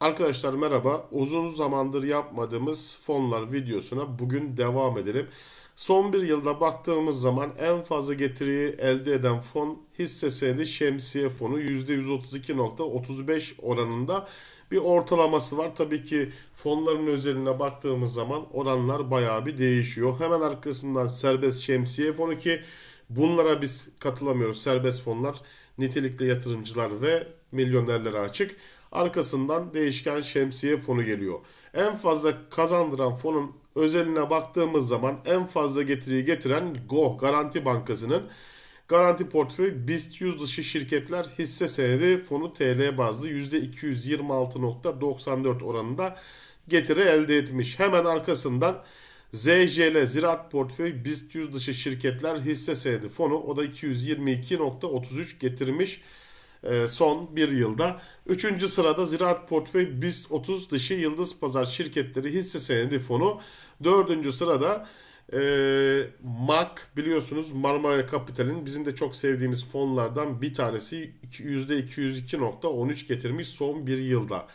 Arkadaşlar merhaba. Uzun zamandır yapmadığımız fonlar videosuna bugün devam edelim. Son bir yılda baktığımız zaman en fazla getiriyi elde eden fon hisse senedi şemsiye fonu %132.35 oranında bir ortalaması var. Tabii ki fonların özeline baktığımız zaman oranlar bayağı bir değişiyor. Hemen arkasından serbest şemsiye fonu ki bunlara biz katılamıyoruz. Serbest fonlar nitelikli yatırımcılar ve milyonerlere açık. Arkasından değişken şemsiye fonu geliyor. En fazla kazandıran fonun özeline baktığımız zaman en fazla getiriyi getiren Go Garanti Bankası'nın Garanti portföy BIST 100 dışı şirketler hisse senedi fonu TL bazlı %226.94 oranında getiri elde etmiş. Hemen arkasından ZJL Ziraat Portföy BIST 100 dışı şirketler hisse senedi fonu o da 222.33 getirmiş. Ee, son bir yılda. Üçüncü sırada Ziraat Portföy BIST 30 dışı Yıldız Pazar şirketleri hisse senedi fonu. Dördüncü sırada e, MAK biliyorsunuz Marmara Kapital'in bizim de çok sevdiğimiz fonlardan bir tanesi %202.13 getirmiş son bir yılda.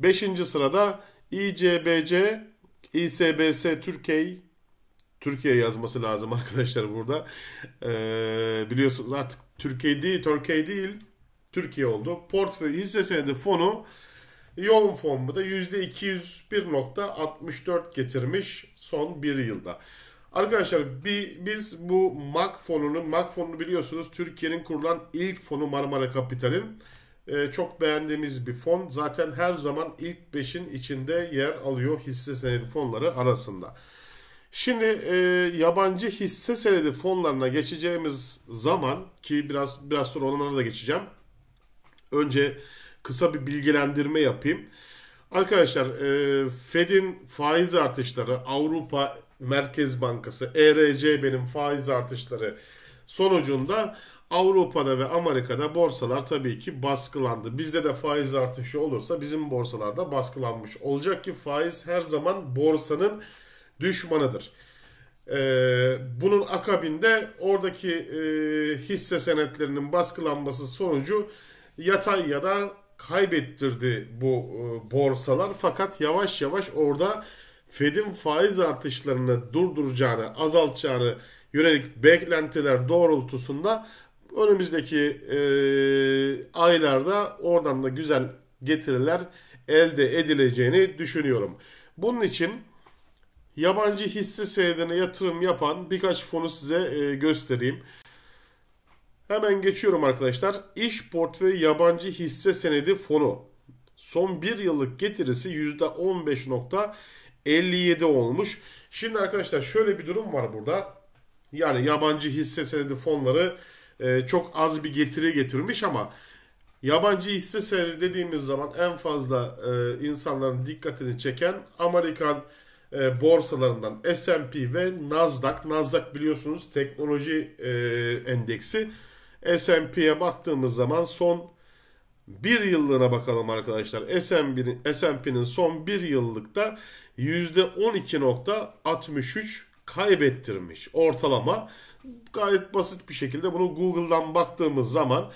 Beşinci sırada ICBC İSBS Türkiye, Türkiye yazması lazım arkadaşlar burada. Ee, biliyorsunuz artık Türkiye değil, Türkiye değil. Türkiye oldu. Portföy hisse senedi fonu yoğun fon bu da %201.64 getirmiş son bir yılda. Arkadaşlar bir, biz bu MAK fonunu, MAK fonunu biliyorsunuz Türkiye'nin kurulan ilk fonu Marmara Kapital'in. Ee, çok beğendiğimiz bir fon. Zaten her zaman ilk 5'in içinde yer alıyor hisse senedi fonları arasında. Şimdi e, yabancı hisse senedi fonlarına geçeceğimiz zaman ki biraz biraz sonra onlara da geçeceğim önce kısa bir bilgilendirme yapayım. Arkadaşlar e, Fed'in faiz artışları Avrupa Merkez Bankası ERCB'nin faiz artışları sonucunda Avrupa'da ve Amerika'da borsalar tabii ki baskılandı. Bizde de faiz artışı olursa bizim borsalarda baskılanmış olacak ki faiz her zaman borsanın düşmanıdır. Ee, bunun akabinde oradaki e, hisse senetlerinin baskılanması sonucu yatay ya da kaybettirdi bu e, borsalar. Fakat yavaş yavaş orada Fed'in faiz artışlarını durduracağını, azaltacağını yönelik beklentiler doğrultusunda önümüzdeki e, aylarda oradan da güzel getiriler elde edileceğini düşünüyorum. Bunun için yabancı hisse senedine yatırım yapan birkaç fonu size e, göstereyim. Hemen geçiyorum arkadaşlar. İş Portföy yabancı hisse senedi fonu. Son bir yıllık getirisi %15.57 olmuş. Şimdi arkadaşlar şöyle bir durum var burada. Yani yabancı hisse senedi fonları e, çok az bir getiri getirmiş ama yabancı hisse senedi dediğimiz zaman en fazla e, insanların dikkatini çeken Amerikan e, borsalarından S&P ve Nasdaq. Nasdaq biliyorsunuz teknoloji e, endeksi. S&P'ye baktığımız zaman son bir yıllığına bakalım arkadaşlar. S&P'nin son bir yıllıkta %12.63 kaybettirmiş ortalama. Gayet basit bir şekilde bunu Google'dan baktığımız zaman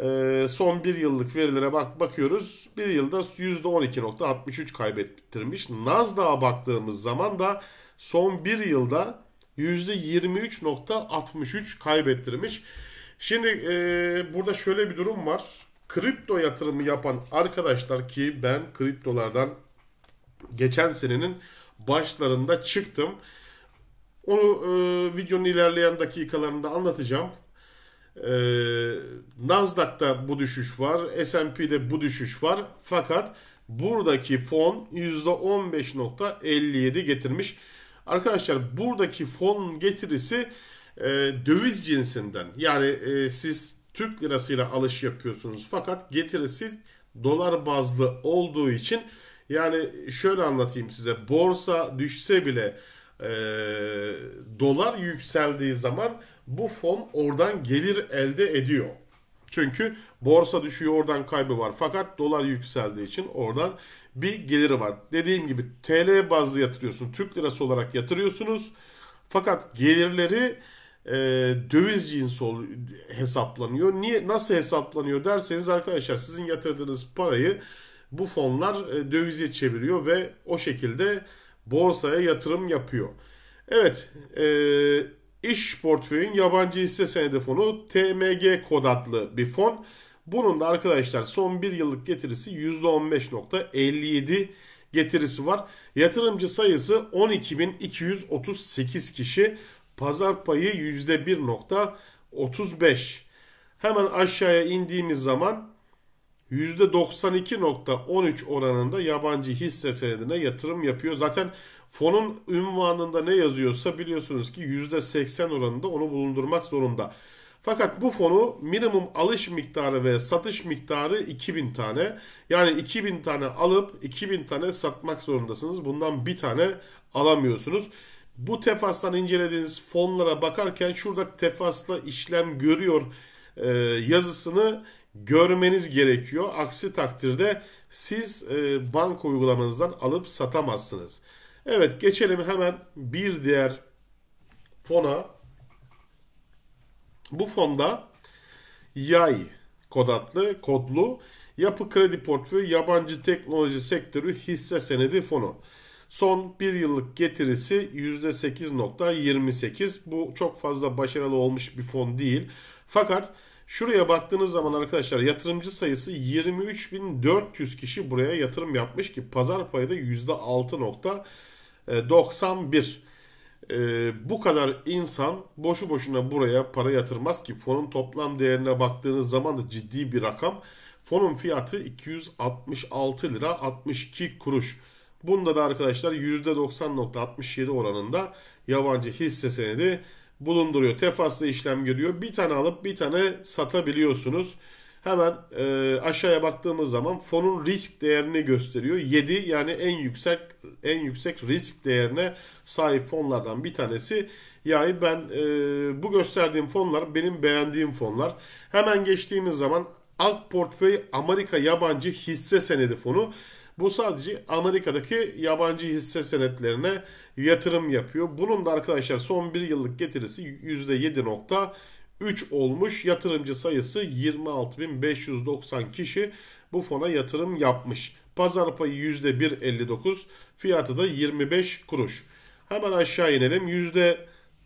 e, son bir yıllık verilere bak bakıyoruz. Bir yılda %12.63 kaybettirmiş. Nasdaq'a baktığımız zaman da son bir yılda %23.63 kaybettirmiş. Şimdi e, burada şöyle bir durum var. Kripto yatırımı yapan arkadaşlar ki ben kriptolardan geçen senenin başlarında çıktım. Onu e, videonun ilerleyen dakikalarında anlatacağım. E, Nasdaq'ta bu düşüş var. S&P'de bu düşüş var. Fakat buradaki fon %15.57 getirmiş. Arkadaşlar buradaki fon getirisi e, döviz cinsinden yani e, siz Türk lirasıyla alış yapıyorsunuz fakat getirisi dolar bazlı olduğu için yani şöyle anlatayım size borsa düşse bile e, dolar yükseldiği zaman bu fon oradan gelir elde ediyor. Çünkü borsa düşüyor oradan kaybı var. Fakat dolar yükseldiği için oradan bir geliri var. Dediğim gibi TL bazlı yatırıyorsunuz Türk lirası olarak yatırıyorsunuz. Fakat gelirleri e, döviz cinsi ol, hesaplanıyor. Niye nasıl hesaplanıyor derseniz arkadaşlar sizin yatırdığınız parayı bu fonlar e, dövize çeviriyor ve o şekilde borsaya yatırım yapıyor. Evet, e, iş portföyün yabancı hisse senedi fonu TMG kod adlı bir fon. Bunun da arkadaşlar son bir yıllık getirisi %15.57 getirisi var. Yatırımcı sayısı 12.238 kişi. Pazar payı %1.35. Hemen aşağıya indiğimiz zaman %92.13 oranında yabancı hisse senedine yatırım yapıyor. Zaten fonun ünvanında ne yazıyorsa biliyorsunuz ki %80 oranında onu bulundurmak zorunda. Fakat bu fonu minimum alış miktarı ve satış miktarı 2000 tane. Yani 2000 tane alıp 2000 tane satmak zorundasınız. Bundan bir tane alamıyorsunuz bu tefastan incelediğiniz fonlara bakarken şurada tefasla işlem görüyor e, yazısını görmeniz gerekiyor. Aksi takdirde siz e, banka uygulamanızdan alıp satamazsınız. Evet geçelim hemen bir diğer fona. Bu fonda yay kod adlı, kodlu yapı kredi portföyü yabancı teknoloji sektörü hisse senedi fonu. Son bir yıllık getirisi %8.28. Bu çok fazla başarılı olmuş bir fon değil. Fakat şuraya baktığınız zaman arkadaşlar yatırımcı sayısı 23.400 kişi buraya yatırım yapmış ki pazar payı da %6.91. Ee, bu kadar insan boşu boşuna buraya para yatırmaz ki fonun toplam değerine baktığınız zaman da ciddi bir rakam. Fonun fiyatı 266 lira 62 kuruş. Bunda da arkadaşlar %90.67 oranında yabancı hisse senedi bulunduruyor. tefaslı işlem görüyor. Bir tane alıp bir tane satabiliyorsunuz. Hemen e, aşağıya baktığımız zaman fonun risk değerini gösteriyor. 7 yani en yüksek en yüksek risk değerine sahip fonlardan bir tanesi. Yani ben e, bu gösterdiğim fonlar benim beğendiğim fonlar. Hemen geçtiğimiz zaman Ak Portföy Amerika Yabancı Hisse Senedi Fonu. Bu sadece Amerika'daki yabancı hisse senetlerine yatırım yapıyor. Bunun da arkadaşlar son bir yıllık getirisi %7.3 olmuş. Yatırımcı sayısı 26.590 kişi bu fona yatırım yapmış. Pazar payı %1.59, fiyatı da 25 kuruş. Hemen aşağı inelim.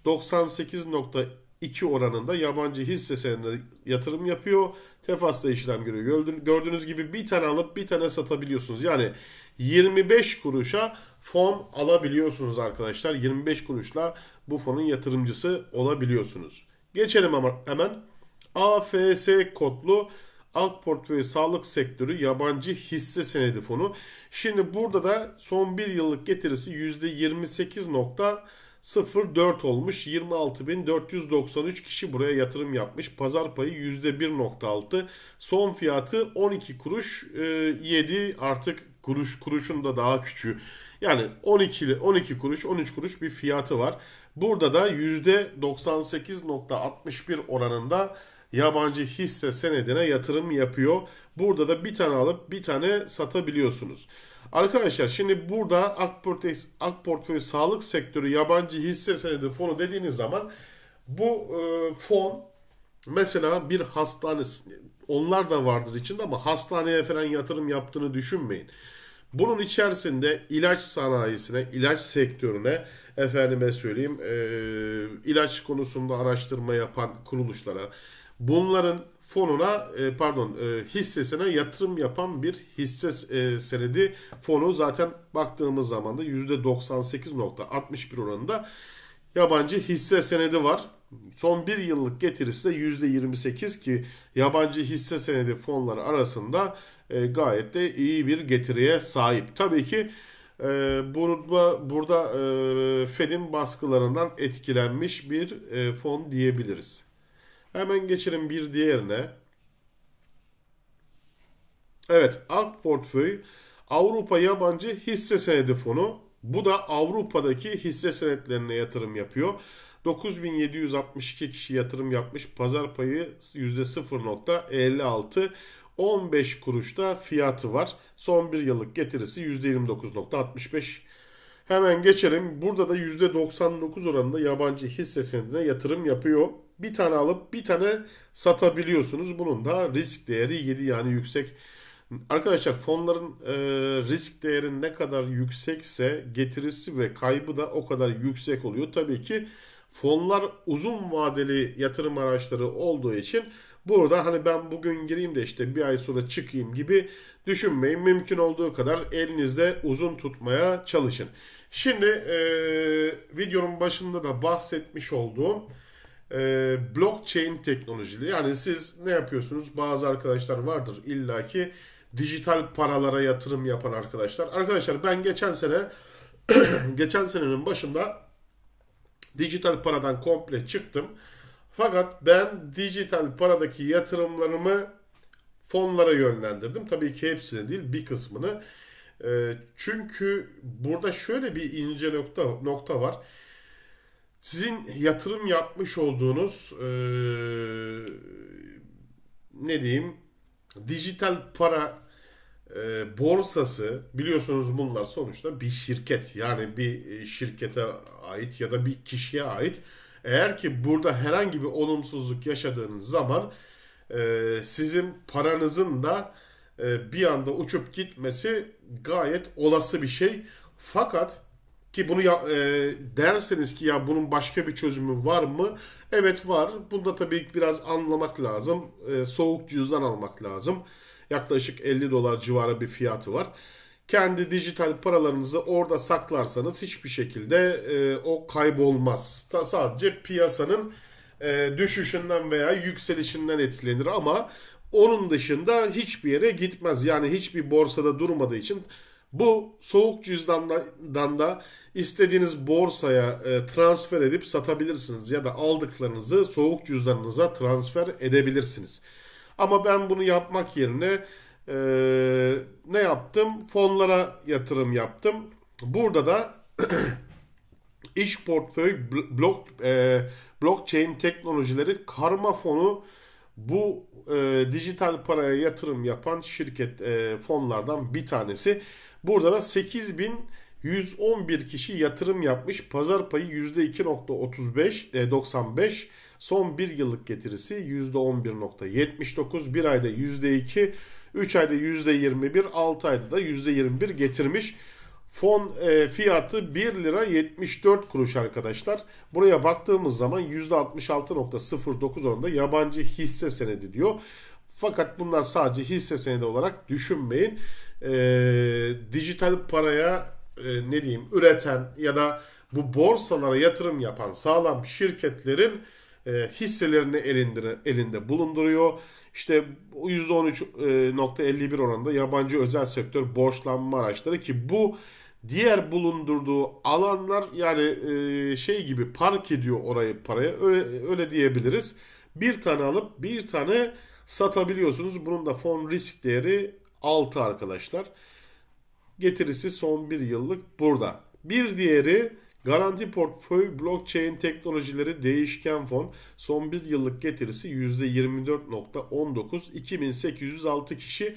%98.2 2 oranında yabancı hisse senedine yatırım yapıyor. Tefas'ta işlem görüyor. Gördüğünüz gibi bir tane alıp bir tane satabiliyorsunuz. Yani 25 kuruşa fon alabiliyorsunuz arkadaşlar. 25 kuruşla bu fonun yatırımcısı olabiliyorsunuz. Geçelim hemen. AFS kodlu alt portföy sağlık sektörü yabancı hisse senedi fonu. Şimdi burada da son bir yıllık getirisi %28.9 0.4 olmuş. 26.493 kişi buraya yatırım yapmış. Pazar payı %1.6. Son fiyatı 12 kuruş 7 e, artık kuruş kuruşun da daha küçüğü. Yani 12 12 kuruş 13 kuruş bir fiyatı var. Burada da %98.61 oranında yabancı hisse senedine yatırım yapıyor. Burada da bir tane alıp bir tane satabiliyorsunuz. Arkadaşlar şimdi burada ak ak portföy Sağlık Sektörü Yabancı Hisse Senedi Fonu dediğiniz zaman bu e, fon mesela bir hastane onlar da vardır içinde ama hastaneye falan yatırım yaptığını düşünmeyin. Bunun içerisinde ilaç sanayisine, ilaç sektörüne efendime söyleyeyim e, ilaç konusunda araştırma yapan kuruluşlara bunların fonuna e, pardon e, hissesine yatırım yapan bir hisse e, senedi fonu zaten baktığımız zaman da %98.61 oranında yabancı hisse senedi var. Son bir yıllık getirisi de %28 ki yabancı hisse senedi fonları arasında gayet de iyi bir getiriye sahip. Tabii ki burada, burada Fed'in baskılarından etkilenmiş bir fon diyebiliriz. Hemen geçelim bir diğerine. Evet, Ak Portföy Avrupa Yabancı Hisse Senedi Fonu. Bu da Avrupa'daki hisse senetlerine yatırım yapıyor. 9762 kişi yatırım yapmış. Pazar payı %0.56. 15 kuruşta fiyatı var. Son bir yıllık getirisi %29.65. Hemen geçelim. Burada da %99 oranında yabancı hisse senedine yatırım yapıyor bir tane alıp bir tane satabiliyorsunuz. Bunun da risk değeri 7 yani yüksek. Arkadaşlar fonların e, risk değeri ne kadar yüksekse getirisi ve kaybı da o kadar yüksek oluyor. Tabii ki fonlar uzun vadeli yatırım araçları olduğu için burada hani ben bugün gireyim de işte bir ay sonra çıkayım gibi düşünmeyin. Mümkün olduğu kadar elinizde uzun tutmaya çalışın. Şimdi e, videonun başında da bahsetmiş olduğum e, blockchain teknolojileri. Yani siz ne yapıyorsunuz? Bazı arkadaşlar vardır illaki dijital paralara yatırım yapan arkadaşlar. Arkadaşlar ben geçen sene geçen senenin başında dijital paradan komple çıktım. Fakat ben dijital paradaki yatırımlarımı fonlara yönlendirdim. Tabii ki hepsini değil bir kısmını. E, çünkü burada şöyle bir ince nokta, nokta var sizin yatırım yapmış olduğunuz e, ne diyeyim dijital para e, borsası biliyorsunuz bunlar sonuçta bir şirket yani bir e, şirkete ait ya da bir kişiye ait. Eğer ki burada herhangi bir olumsuzluk yaşadığınız zaman e, sizin paranızın da e, bir anda uçup gitmesi gayet olası bir şey. Fakat ki bunu ya, e, derseniz ki ya bunun başka bir çözümü var mı? Evet var. Bunda tabii biraz anlamak lazım. E, soğuk cüzdan almak lazım. Yaklaşık 50 dolar civarı bir fiyatı var. Kendi dijital paralarınızı orada saklarsanız hiçbir şekilde e, o kaybolmaz. Ta, sadece piyasanın e, düşüşünden veya yükselişinden etkilenir ama onun dışında hiçbir yere gitmez. Yani hiçbir borsada durmadığı için bu soğuk cüzdandan da istediğiniz borsaya e, transfer edip satabilirsiniz ya da aldıklarınızı soğuk cüzdanınıza transfer edebilirsiniz. Ama ben bunu yapmak yerine e, ne yaptım? Fonlara yatırım yaptım. Burada da iş portföy blok e, blockchain teknolojileri karma fonu bu e, dijital paraya yatırım yapan şirket e, fonlardan bir tanesi. Burada da 8111 kişi yatırım yapmış. Pazar payı %2.35 e, 95. Son bir yıllık getirisi %11.79. Bir ayda %2, 3 ayda %21, 6 ayda da %21 getirmiş. Fon e, fiyatı 1 lira 74 kuruş arkadaşlar. Buraya baktığımız zaman %66.09 oranında yabancı hisse senedi diyor. Fakat bunlar sadece hisse senedi olarak düşünmeyin e, dijital paraya e, ne diyeyim üreten ya da bu borsalara yatırım yapan sağlam şirketlerin e, hisselerini elinde, elinde bulunduruyor. İşte %13.51 e, oranında yabancı özel sektör borçlanma araçları ki bu diğer bulundurduğu alanlar yani e, şey gibi park ediyor orayı paraya öyle, öyle diyebiliriz. Bir tane alıp bir tane satabiliyorsunuz. Bunun da fon risk değeri 6 arkadaşlar. Getirisi son 1 yıllık burada. Bir diğeri Garanti portföy blockchain teknolojileri değişken fon son bir yıllık getirisi %24.19 2806 kişi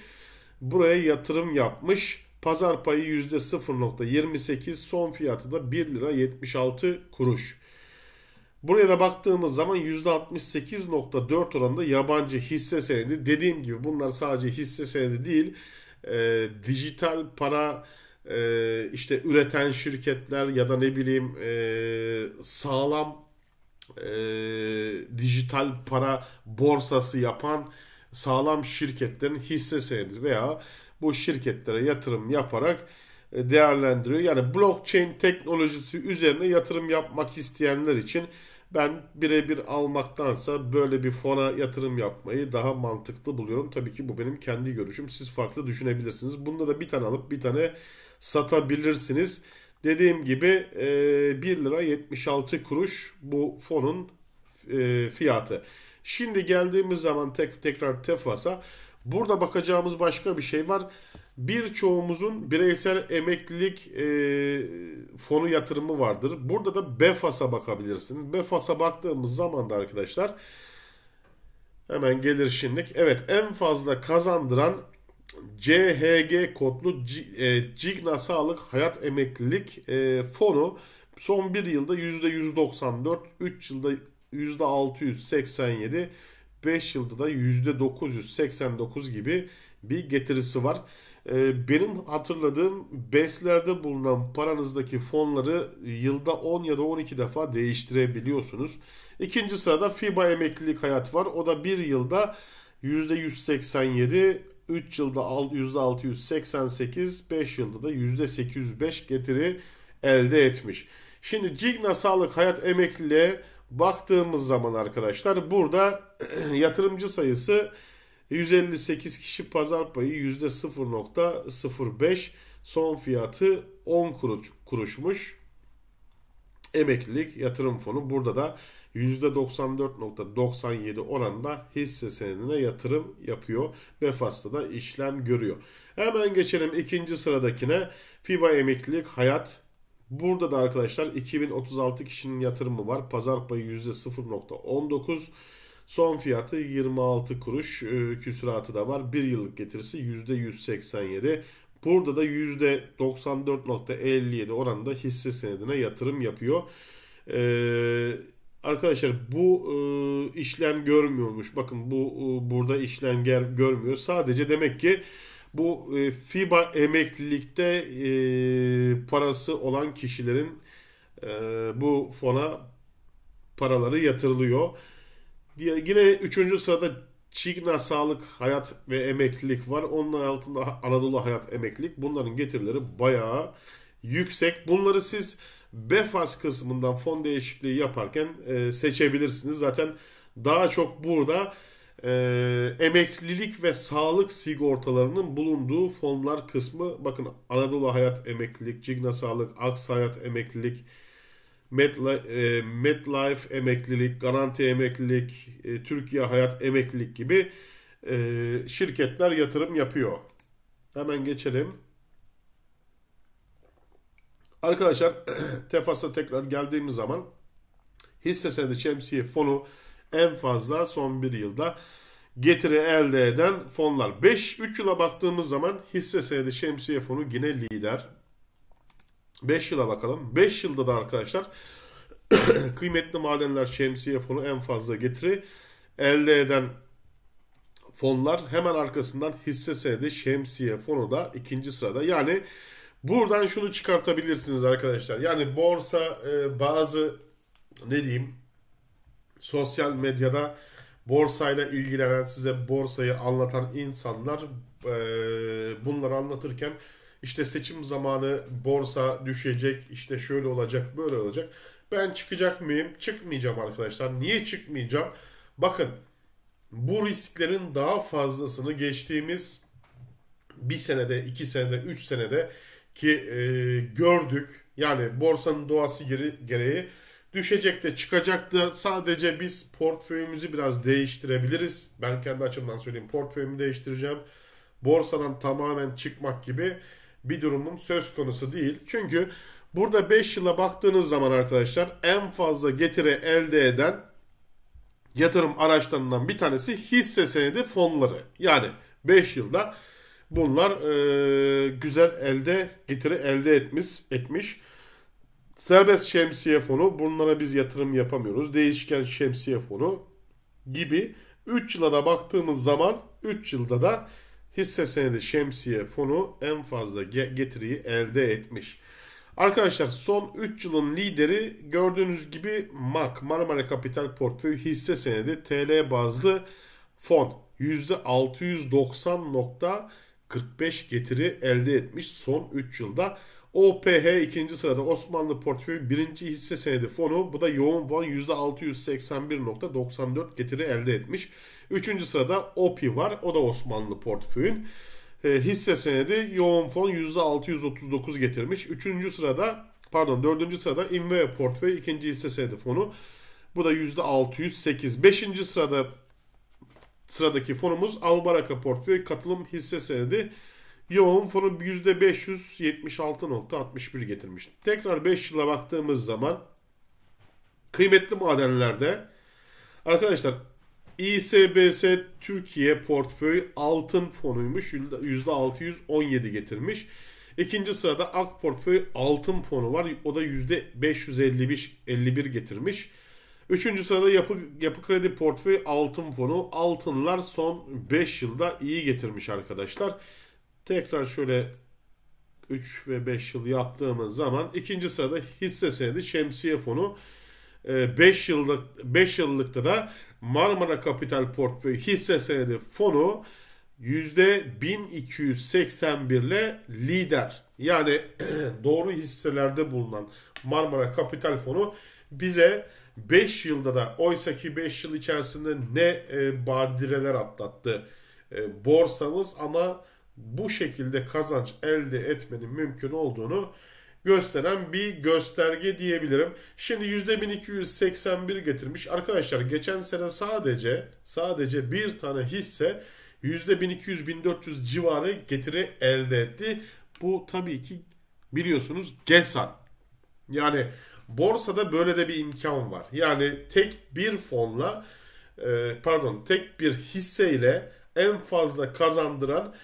buraya yatırım yapmış. Pazar payı %0.28 son fiyatı da 1 lira 76 kuruş. Buraya da baktığımız zaman %68.4 oranında yabancı hisse senedi. Dediğim gibi bunlar sadece hisse senedi değil. E, dijital para e, işte üreten şirketler ya da ne bileyim e, sağlam e, dijital para borsası yapan sağlam şirketlerin hisse senedi veya bu şirketlere yatırım yaparak e, değerlendiriyor. Yani blockchain teknolojisi üzerine yatırım yapmak isteyenler için ben birebir almaktansa böyle bir fona yatırım yapmayı daha mantıklı buluyorum. Tabii ki bu benim kendi görüşüm. Siz farklı düşünebilirsiniz. Bunda da bir tane alıp bir tane satabilirsiniz. Dediğim gibi 1 e, lira 76 kuruş bu fonun e, fiyatı. Şimdi geldiğimiz zaman tek, tekrar Tefas'a Burada bakacağımız başka bir şey var. Birçoğumuzun bireysel emeklilik e, fonu yatırımı vardır. Burada da BEFAS'a bakabilirsiniz. BEFAS'a baktığımız zaman da arkadaşlar hemen gelir şimdilik. Evet en fazla kazandıran CHG kodlu e, Cigna Sağlık Hayat Emeklilik e, fonu son bir yılda %194, 3 yılda %687, 5 yılda da %989 gibi bir getirisi var. Ee, benim hatırladığım BES'lerde bulunan paranızdaki fonları yılda 10 ya da 12 defa değiştirebiliyorsunuz. İkinci sırada FIBA emeklilik hayat var. O da 1 yılda %187, 3 yılda %688, 5 yılda da %805 getiri elde etmiş. Şimdi Cigna Sağlık Hayat Emekliliğe Baktığımız zaman arkadaşlar burada yatırımcı sayısı 158 kişi pazar payı %0.05 son fiyatı 10 kuruşmuş. Emeklilik yatırım fonu burada da %94.97 oranda hisse senedine yatırım yapıyor ve FAS'ta da işlem görüyor. Hemen geçelim ikinci sıradakine. FIBA emeklilik hayat Burada da arkadaşlar 2036 kişinin yatırımı var. Pazar payı %0.19. Son fiyatı 26 kuruş e, küsuratı da var. Bir yıllık getirisi %187. Burada da %94.57 oranında hisse senedine yatırım yapıyor. Ee, arkadaşlar bu e, işlem görmüyormuş. Bakın bu e, burada işlem görmüyor. Sadece demek ki bu e, FIBA emeklilikte e, parası olan kişilerin e, bu fona paraları yatırılıyor. diye Yine üçüncü sırada Çigna Sağlık Hayat ve Emeklilik var. Onun altında Anadolu Hayat Emeklilik. Bunların getirileri bayağı yüksek. Bunları siz BEFAS kısmından fon değişikliği yaparken e, seçebilirsiniz. Zaten daha çok burada e, emeklilik ve sağlık sigortalarının bulunduğu fonlar kısmı bakın Anadolu Hayat Emeklilik, Cigna Sağlık, Aks Hayat Emeklilik, MedLife, e, MedLife Emeklilik, Garanti Emeklilik, e, Türkiye Hayat Emeklilik gibi e, şirketler yatırım yapıyor. Hemen geçelim. Arkadaşlar Tefas'a tekrar geldiğimiz zaman hisse senedi şemsiye fonu en fazla son bir yılda getiri elde eden fonlar. 5-3 yıla baktığımız zaman hisse senedi şemsiye fonu yine lider. 5 yıla bakalım. 5 yılda da arkadaşlar kıymetli madenler şemsiye fonu en fazla getiri elde eden fonlar. Hemen arkasından hisse senedi şemsiye fonu da ikinci sırada. Yani buradan şunu çıkartabilirsiniz arkadaşlar. Yani borsa e, bazı ne diyeyim sosyal medyada borsayla ilgilenen size borsayı anlatan insanlar e, bunları anlatırken işte seçim zamanı borsa düşecek işte şöyle olacak böyle olacak. Ben çıkacak mıyım? Çıkmayacağım arkadaşlar. Niye çıkmayacağım? Bakın bu risklerin daha fazlasını geçtiğimiz bir senede, iki senede, üç senede ki e, gördük. Yani borsanın doğası gereği Düşecek de çıkacak da sadece biz portföyümüzü biraz değiştirebiliriz. Ben kendi açımdan söyleyeyim portföyümü değiştireceğim. Borsadan tamamen çıkmak gibi bir durumum söz konusu değil. Çünkü burada 5 yıla baktığınız zaman arkadaşlar en fazla getiri elde eden yatırım araçlarından bir tanesi hisse senedi fonları. Yani 5 yılda bunlar e, güzel elde getiri elde etmiş etmiş. Serbest şemsiye fonu bunlara biz yatırım yapamıyoruz. Değişken şemsiye fonu gibi 3 yıla da baktığımız zaman 3 yılda da hisse senedi şemsiye fonu en fazla getiriyi elde etmiş. Arkadaşlar son 3 yılın lideri gördüğünüz gibi MAK Marmara Kapital Portföy hisse senedi TL bazlı fon %690.45 getiri elde etmiş son 3 yılda. OPH ikinci sırada Osmanlı Portföy birinci hisse senedi fonu. Bu da yoğun fon %681.94 getiri elde etmiş. Üçüncü sırada OPI var. O da Osmanlı Portföy'ün. E, hisse senedi yoğun fon %639 getirmiş. Üçüncü sırada pardon dördüncü sırada Invea Portföy ikinci hisse senedi fonu. Bu da %608. Beşinci sırada sıradaki fonumuz Albaraka Portföy katılım hisse senedi yoğun fonu %576.61 getirmiş. Tekrar 5 yıla baktığımız zaman kıymetli madenlerde arkadaşlar İSBS Türkiye portföy altın fonuymuş %617 getirmiş. İkinci sırada AK portföy altın fonu var. O da %551 getirmiş. Üçüncü sırada yapı, yapı kredi portföy altın fonu. Altınlar son 5 yılda iyi getirmiş arkadaşlar tekrar şöyle 3 ve 5 yıl yaptığımız zaman ikinci sırada hisse senedi şemsiye fonu 5 ee, yıllık 5 yıllıkta da Marmara Kapital Portföy hisse senedi fonu yüzde %1281 ile lider. Yani doğru hisselerde bulunan Marmara Kapital Fonu bize 5 yılda da oysa ki 5 yıl içerisinde ne e, badireler atlattı e, borsamız ama bu şekilde kazanç elde etmenin mümkün olduğunu gösteren bir gösterge diyebilirim. Şimdi %1281 getirmiş. Arkadaşlar geçen sene sadece sadece bir tane hisse %1200-1400 civarı getiri elde etti. Bu tabii ki biliyorsunuz GESAN. Yani borsada böyle de bir imkan var. Yani tek bir fonla e, pardon tek bir hisseyle en fazla kazandıran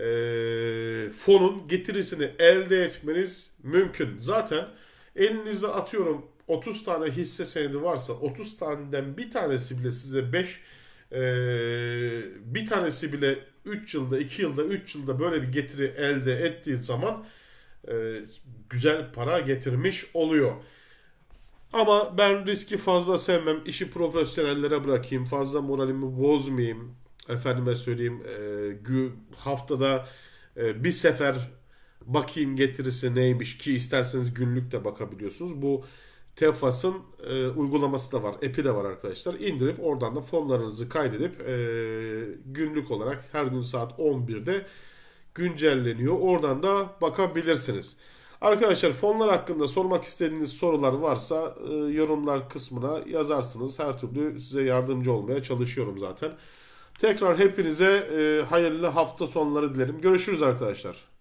e, fonun getirisini elde etmeniz mümkün. Zaten elinize atıyorum 30 tane hisse senedi varsa 30 taneden bir tanesi bile size 5 e, ee, bir tanesi bile 3 yılda 2 yılda 3 yılda böyle bir getiri elde ettiği zaman e, güzel para getirmiş oluyor. Ama ben riski fazla sevmem. İşi profesyonellere bırakayım. Fazla moralimi bozmayayım efendime söyleyeyim e, haftada e, bir sefer bakayım getirisi neymiş ki isterseniz günlük de bakabiliyorsunuz. Bu Tefas'ın e, uygulaması da var. App'i de var arkadaşlar. İndirip oradan da fonlarınızı kaydedip e, günlük olarak her gün saat 11'de güncelleniyor. Oradan da bakabilirsiniz. Arkadaşlar fonlar hakkında sormak istediğiniz sorular varsa e, yorumlar kısmına yazarsınız. Her türlü size yardımcı olmaya çalışıyorum zaten. Tekrar hepinize e, hayırlı hafta sonları dilerim. Görüşürüz arkadaşlar.